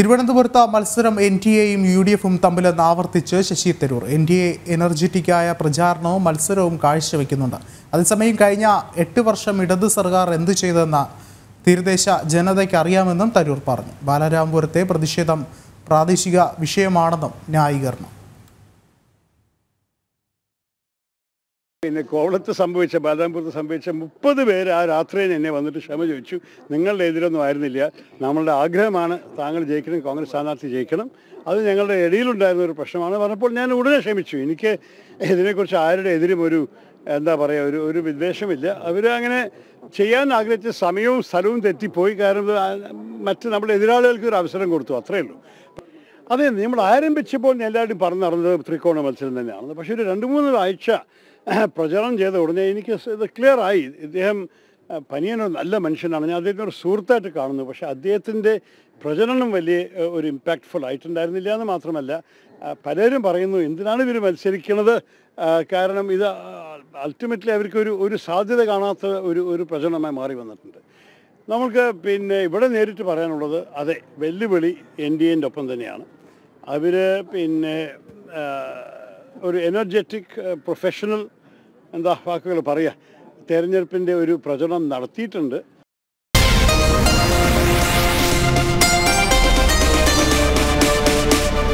തിരുവനന്തപുരത്ത് മത്സരം N D എയും യു ഡി എഫും തമ്മിൽ ആവർത്തിച്ച് Shashi Tharoor N D A എനർജറ്റിക്കായ പ്രചാരണവും മത്സരവും കാഴ്ചവെക്കുന്നുണ്ട് അതേസമയം കഴിഞ്ഞ എട്ട് വർഷം ഇടത് സർക്കാർ എന്തു ചെയ്തെന്ന തീരദേശ ജനതയ്ക്ക് അറിയാമെന്നും തരൂർ പറഞ്ഞു ബാലരാമപുരത്തെ പ്രതിഷേധം പ്രാദേശിക വിഷയമാണെന്നും ന്യായീകരണം പിന്നെ കോവളത്ത് സംഭവിച്ച ബാദാംപുരത്ത് സംഭവിച്ച മുപ്പത് പേര് ആ രാത്രിയിൽ എന്നെ വന്നിട്ട് ക്ഷമ ചോദിച്ചു നിങ്ങളുടെ എതിരൊന്നും ആയിരുന്നില്ല നമ്മളുടെ ആഗ്രഹമാണ് താങ്കൾ ജയിക്കണം കോൺഗ്രസ് സ്ഥാനാർത്ഥി ജയിക്കണം അത് ഞങ്ങളുടെ ഇടയിലുണ്ടായിരുന്ന ഒരു പ്രശ്നമാണ് പറഞ്ഞപ്പോൾ ഞാൻ ഉടനെ ക്ഷമിച്ചു എനിക്ക് ഇതിനെക്കുറിച്ച് ആരുടെ എതിരും ഒരു എന്താ പറയുക ഒരു ഒരു വിദ്വേഷമില്ല അവർ അങ്ങനെ ചെയ്യാൻ ആഗ്രഹിച്ച സമയവും സ്ഥലവും തെറ്റിപ്പോയി കാരണം മറ്റ് നമ്മുടെ എതിരാളികൾക്ക് ഒരു അവസരം കൊടുത്തു അത്രയേ ഉള്ളൂ അതെ നമ്മൾ ആരംഭിച്ചപ്പോൾ എല്ലാവരും പറഞ്ഞു നടന്നത് ത്രികോണ മത്സരം തന്നെയാണ് പക്ഷേ ഒരു രണ്ട് മൂന്ന് ആഴ്ച പ്രചാരണം ചെയ്ത ഉടനെ എനിക്ക് ഇത് ക്ലിയറായി ഇദ്ദേഹം പനിയനൊരു നല്ല മനുഷ്യനാണ് ഞാൻ അദ്ദേഹത്തിന് ഒരു സുഹൃത്തായിട്ട് കാണുന്നു പക്ഷേ അദ്ദേഹത്തിൻ്റെ പ്രചരണം വലിയ ഒരു ഇമ്പാക്റ്റ്ഫുൾ ആയിട്ടുണ്ടായിരുന്നില്ല എന്ന് മാത്രമല്ല പലരും പറയുന്നു എന്തിനാണ് ഇവർ മത്സരിക്കുന്നത് കാരണം ഇത് അൾട്ടിമേറ്റ്ലി അവർക്ക് ഒരു ഒരു സാധ്യത കാണാത്ത ഒരു ഒരു പ്രചരണമായി മാറി വന്നിട്ടുണ്ട് നമുക്ക് പിന്നെ ഇവിടെ നേരിട്ട് പറയാനുള്ളത് അതെ വെല്ലുവിളി എൻ ഡി എൻ്റെ ഒപ്പം തന്നെയാണ് അവർ പിന്നെ ഒരു എനർജറ്റിക് പ്രൊഫഷണൽ എന്താ വാക്കുകൾ പറയുക തെരഞ്ഞെടുപ്പിൻ്റെ ഒരു പ്രചരണം നടത്തിയിട്ടുണ്ട്